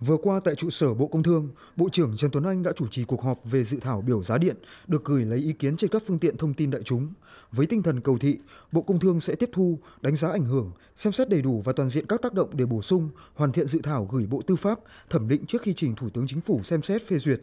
Vừa qua tại trụ sở Bộ Công Thương, Bộ trưởng Trần Tuấn Anh đã chủ trì cuộc họp về dự thảo biểu giá điện được gửi lấy ý kiến trên các phương tiện thông tin đại chúng. Với tinh thần cầu thị, Bộ Công Thương sẽ tiếp thu, đánh giá ảnh hưởng, xem xét đầy đủ và toàn diện các tác động để bổ sung, hoàn thiện dự thảo gửi Bộ Tư pháp thẩm định trước khi trình Thủ tướng Chính phủ xem xét phê duyệt.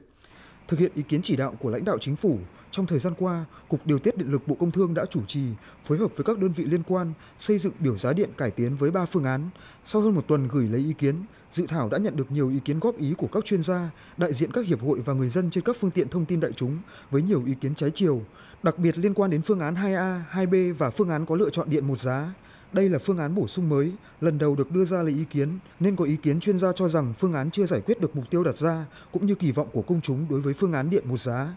Thực hiện ý kiến chỉ đạo của lãnh đạo chính phủ, trong thời gian qua, Cục Điều tiết Điện lực Bộ Công Thương đã chủ trì, phối hợp với các đơn vị liên quan, xây dựng biểu giá điện cải tiến với 3 phương án. Sau hơn một tuần gửi lấy ý kiến, dự thảo đã nhận được nhiều ý kiến góp ý của các chuyên gia, đại diện các hiệp hội và người dân trên các phương tiện thông tin đại chúng với nhiều ý kiến trái chiều, đặc biệt liên quan đến phương án 2A, 2B và phương án có lựa chọn điện một giá. Đây là phương án bổ sung mới, lần đầu được đưa ra lấy ý kiến, nên có ý kiến chuyên gia cho rằng phương án chưa giải quyết được mục tiêu đặt ra cũng như kỳ vọng của công chúng đối với phương án điện một giá.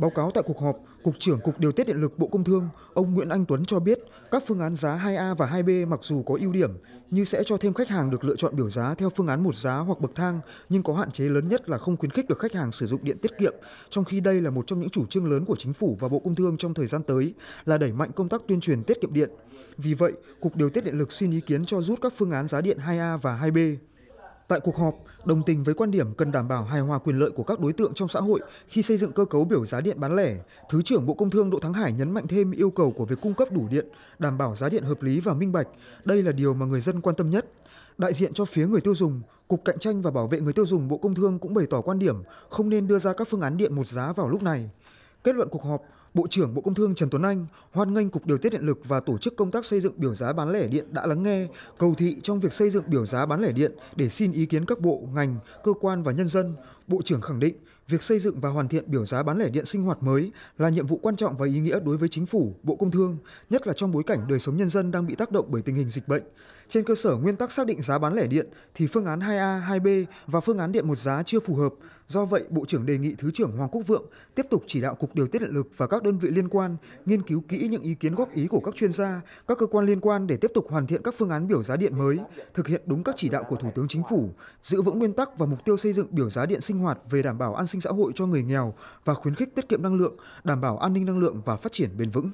Báo cáo tại cuộc họp, Cục trưởng Cục Điều tiết Điện lực Bộ Công Thương, ông Nguyễn Anh Tuấn cho biết các phương án giá 2A và 2B mặc dù có ưu điểm như sẽ cho thêm khách hàng được lựa chọn biểu giá theo phương án một giá hoặc bậc thang nhưng có hạn chế lớn nhất là không khuyến khích được khách hàng sử dụng điện tiết kiệm, trong khi đây là một trong những chủ trương lớn của chính phủ và Bộ Công Thương trong thời gian tới là đẩy mạnh công tác tuyên truyền tiết kiệm điện. Vì vậy, Cục Điều tiết Điện lực xin ý kiến cho rút các phương án giá điện 2A và 2B. Tại cuộc họp, đồng tình với quan điểm cần đảm bảo hài hòa quyền lợi của các đối tượng trong xã hội khi xây dựng cơ cấu biểu giá điện bán lẻ, Thứ trưởng Bộ Công Thương Đỗ Thắng Hải nhấn mạnh thêm yêu cầu của việc cung cấp đủ điện, đảm bảo giá điện hợp lý và minh bạch. Đây là điều mà người dân quan tâm nhất. Đại diện cho phía người tiêu dùng, Cục Cạnh tranh và Bảo vệ người tiêu dùng Bộ Công Thương cũng bày tỏ quan điểm không nên đưa ra các phương án điện một giá vào lúc này. Kết luận cuộc họp, Bộ trưởng Bộ Công Thương Trần Tuấn Anh hoan nghênh Cục Điều tiết Điện lực và tổ chức công tác xây dựng biểu giá bán lẻ điện đã lắng nghe, cầu thị trong việc xây dựng biểu giá bán lẻ điện để xin ý kiến các bộ, ngành, cơ quan và nhân dân. Bộ trưởng khẳng định việc xây dựng và hoàn thiện biểu giá bán lẻ điện sinh hoạt mới là nhiệm vụ quan trọng và ý nghĩa đối với chính phủ, Bộ Công Thương, nhất là trong bối cảnh đời sống nhân dân đang bị tác động bởi tình hình dịch bệnh. Trên cơ sở nguyên tắc xác định giá bán lẻ điện thì phương án 2A, 2B và phương án điện một giá chưa phù hợp. Do vậy, Bộ trưởng đề nghị Thứ trưởng Hoàng Quốc Vượng tiếp tục chỉ đạo Cục Điều tiết Điện lực và các đơn vị liên quan nghiên cứu kỹ những ý kiến góp ý của các chuyên gia, các cơ quan liên quan để tiếp tục hoàn thiện các phương án biểu giá điện mới, thực hiện đúng các chỉ đạo của Thủ tướng Chính phủ, giữ vững nguyên tắc và mục tiêu xây dựng biểu giá điện sinh hoạt về đảm bảo an sinh sinh xã hội cho người nghèo và khuyến khích tiết kiệm năng lượng, đảm bảo an ninh năng lượng và phát triển bền vững.